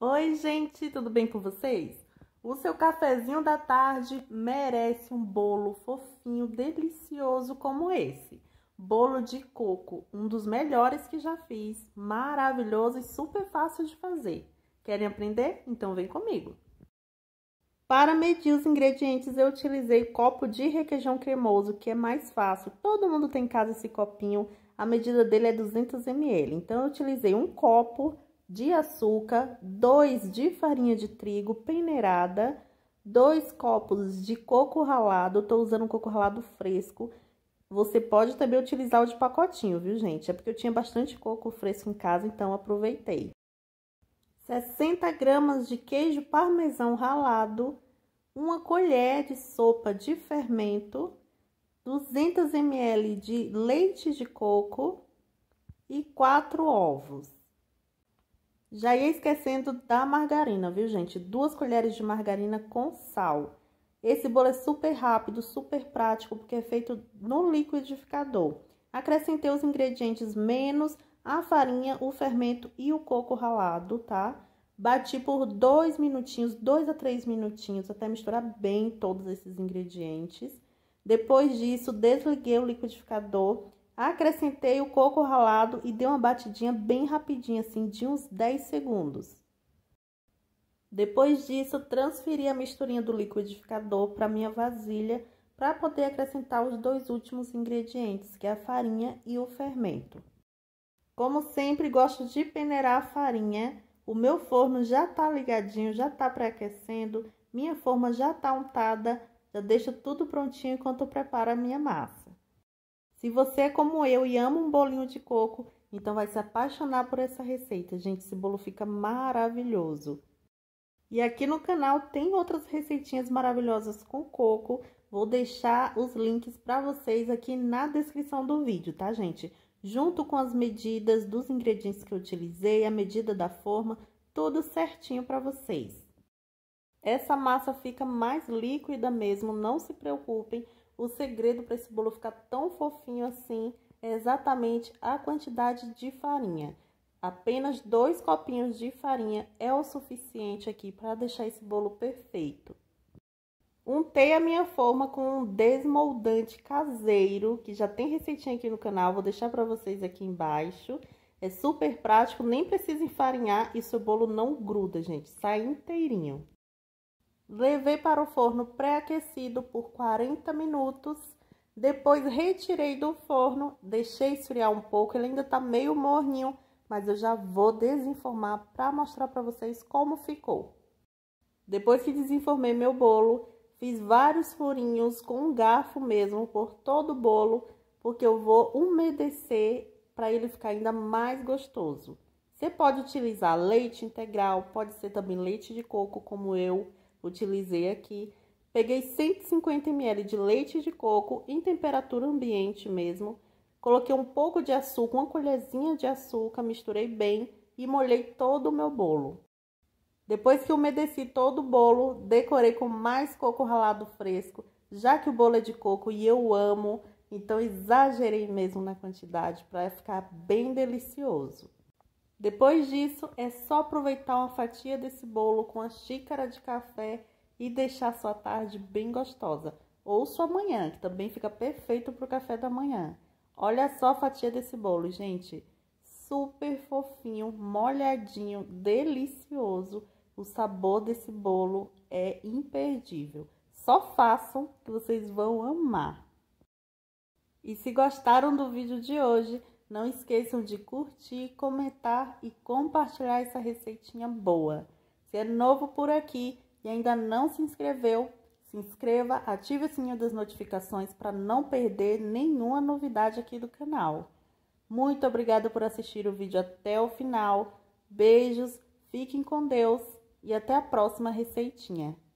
Oi, gente, tudo bem com vocês? O seu cafezinho da tarde merece um bolo fofinho, delicioso como esse. Bolo de coco, um dos melhores que já fiz, maravilhoso e super fácil de fazer. Querem aprender? Então vem comigo. Para medir os ingredientes, eu utilizei copo de requeijão cremoso, que é mais fácil. Todo mundo tem em casa esse copinho. A medida dele é 200 ml. Então eu utilizei um copo de açúcar, 2 de farinha de trigo peneirada, 2 copos de coco ralado, tô usando um coco ralado fresco. Você pode também utilizar o de pacotinho, viu, gente? É porque eu tinha bastante coco fresco em casa, então aproveitei. 60 gramas de queijo parmesão ralado, uma colher de sopa de fermento, 200 ml de leite de coco e 4 ovos. Já ia esquecendo da margarina, viu, gente? Duas colheres de margarina com sal. Esse bolo é super rápido, super prático, porque é feito no liquidificador. Acrescentei os ingredientes menos a farinha, o fermento e o coco ralado, tá? Bati por dois minutinhos, dois a três minutinhos, até misturar bem todos esses ingredientes. Depois disso, desliguei o liquidificador Acrescentei o coco ralado e dei uma batidinha bem rapidinha, assim, de uns 10 segundos. Depois disso, transferi a misturinha do liquidificador para minha vasilha para poder acrescentar os dois últimos ingredientes, que é a farinha e o fermento. Como sempre, gosto de peneirar a farinha. O meu forno já tá ligadinho, já tá pré-aquecendo, minha forma já tá untada, já deixo tudo prontinho enquanto eu preparo a minha massa. Se você é como eu e ama um bolinho de coco, então vai se apaixonar por essa receita. Gente, esse bolo fica maravilhoso. E aqui no canal tem outras receitinhas maravilhosas com coco. Vou deixar os links para vocês aqui na descrição do vídeo, tá, gente? Junto com as medidas dos ingredientes que eu utilizei, a medida da forma, tudo certinho para vocês. Essa massa fica mais líquida mesmo, não se preocupem, o segredo para esse bolo ficar tão fofinho assim é exatamente a quantidade de farinha. Apenas dois copinhos de farinha é o suficiente aqui para deixar esse bolo perfeito. Untei a minha forma com um desmoldante caseiro, que já tem receitinha aqui no canal, vou deixar para vocês aqui embaixo. É super prático, nem precisa enfarinhar e seu bolo não gruda, gente, sai inteirinho. Levei para o forno pré-aquecido por 40 minutos. Depois retirei do forno, deixei esfriar um pouco, ele ainda tá meio morninho, mas eu já vou desenformar para mostrar para vocês como ficou. Depois que desenformei meu bolo, fiz vários furinhos com um garfo mesmo por todo o bolo, porque eu vou umedecer para ele ficar ainda mais gostoso. Você pode utilizar leite integral, pode ser também leite de coco como eu, utilizei aqui. Peguei 150 ml de leite de coco em temperatura ambiente mesmo. Coloquei um pouco de açúcar, uma colherzinha de açúcar, misturei bem e molhei todo o meu bolo. Depois que umedeci todo o bolo, decorei com mais coco ralado fresco, já que o bolo é de coco e eu amo, então exagerei mesmo na quantidade para ficar bem delicioso. Depois disso, é só aproveitar uma fatia desse bolo com a xícara de café e deixar sua tarde bem gostosa. Ou sua manhã, que também fica perfeito para o café da manhã. Olha só a fatia desse bolo, gente. Super fofinho, molhadinho, delicioso. O sabor desse bolo é imperdível. Só façam que vocês vão amar. E se gostaram do vídeo de hoje, não esqueçam de curtir, comentar e compartilhar essa receitinha boa. Se é novo por aqui e ainda não se inscreveu, se inscreva, ative o sininho das notificações para não perder nenhuma novidade aqui do canal. Muito obrigada por assistir o vídeo até o final. Beijos, fiquem com Deus e até a próxima receitinha.